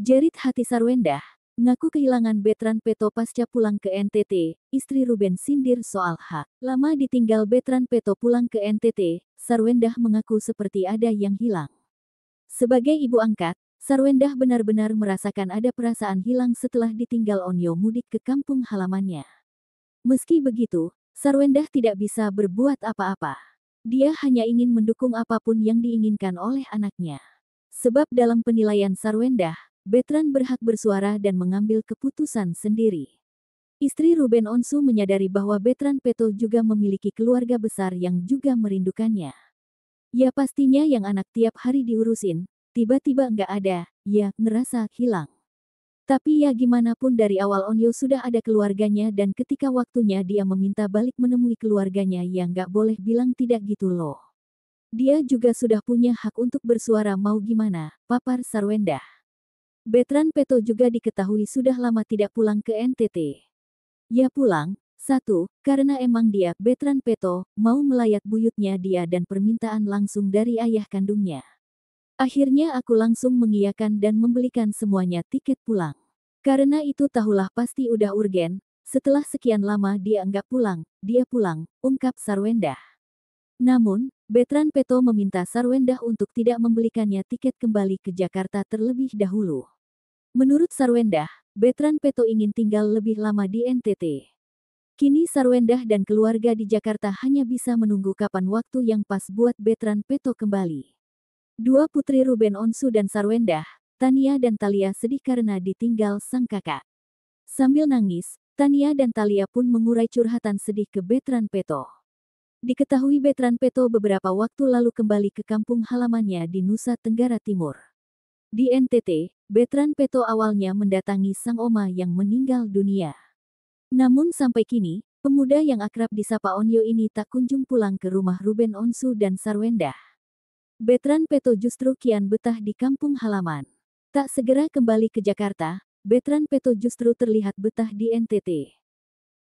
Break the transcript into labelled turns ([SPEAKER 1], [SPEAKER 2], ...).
[SPEAKER 1] Jerit hati Sarwendah, ngaku kehilangan Betran Peto pasca pulang ke NTT, istri Ruben sindir soal hak. Lama ditinggal Betran Peto pulang ke NTT, Sarwendah mengaku seperti ada yang hilang. Sebagai ibu angkat, Sarwendah benar-benar merasakan ada perasaan hilang setelah ditinggal Onyo mudik ke kampung halamannya. Meski begitu, Sarwendah tidak bisa berbuat apa-apa. Dia hanya ingin mendukung apapun yang diinginkan oleh anaknya. Sebab dalam penilaian Sarwendah, Betran berhak bersuara dan mengambil keputusan sendiri. Istri Ruben Onsu menyadari bahwa Betran Peto juga memiliki keluarga besar yang juga merindukannya. Ya pastinya yang anak tiap hari diurusin, tiba-tiba nggak ada, ya ngerasa hilang. Tapi ya gimana pun dari awal Onyo sudah ada keluarganya dan ketika waktunya dia meminta balik menemui keluarganya ya nggak boleh bilang tidak gitu loh. Dia juga sudah punya hak untuk bersuara mau gimana, papar Sarwenda. Betran Peto juga diketahui sudah lama tidak pulang ke NTT. Ya pulang, satu, karena emang dia, Betran Peto, mau melayat buyutnya dia dan permintaan langsung dari ayah kandungnya. Akhirnya aku langsung mengiyakan dan membelikan semuanya tiket pulang. Karena itu tahulah pasti udah urgen, setelah sekian lama dia enggak pulang, dia pulang, ungkap Sarwenda. Namun, Betran Peto meminta Sarwendah untuk tidak membelikannya tiket kembali ke Jakarta terlebih dahulu. Menurut Sarwendah, Betran Peto ingin tinggal lebih lama di NTT. Kini Sarwendah dan keluarga di Jakarta hanya bisa menunggu kapan waktu yang pas buat Betran Peto kembali. Dua putri Ruben Onsu dan Sarwendah, Tania dan Talia sedih karena ditinggal sang kakak. Sambil nangis, Tania dan Talia pun mengurai curhatan sedih ke Betran Peto. Diketahui Betran Peto beberapa waktu lalu kembali ke kampung halamannya di Nusa Tenggara Timur. Di NTT, Betran Peto awalnya mendatangi sang oma yang meninggal dunia. Namun sampai kini, pemuda yang akrab disapa Onyo ini tak kunjung pulang ke rumah Ruben Onsu dan Sarwenda. Betran Peto justru kian betah di kampung halaman. Tak segera kembali ke Jakarta, Betran Peto justru terlihat betah di NTT.